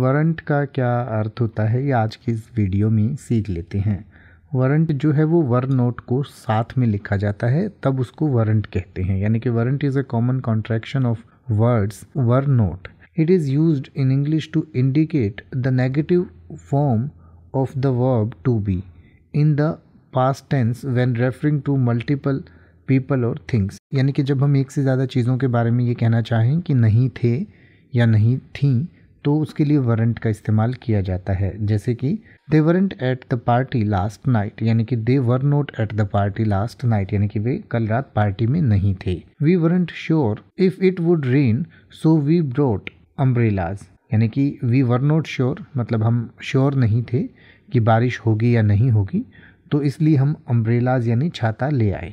warrant का क्या अर्थ होता है ये आज की इस वीडियो में सीख लेते हैं वारंट जो है वो वर नोट को साथ में लिखा जाता है तब उसको वारंट कहते हैं यानी कि weren't is a common contraction of words were not it is use in English to indicate the negative form of the verb to be in the past tense when referring to multiple people और things यानी कि जब हम एक से ज़्यादा चीज़ों के बारे में ये कहना चाहें कि नहीं थे या नहीं थी तो उसके लिए वरंट का इस्तेमाल किया जाता है जैसे कि they weren't at the party last night यानी कि they were not at the party last night यानी कि वे कल रात पार्टी में नहीं थे we weren't sure if it would rain so we brought umbrellas यानी कि वी वर नोट श्योर मतलब हम श्योर नहीं थे कि बारिश होगी या नहीं होगी तो इसलिए हम अम्ब्रेलाज यानी छाता ले आए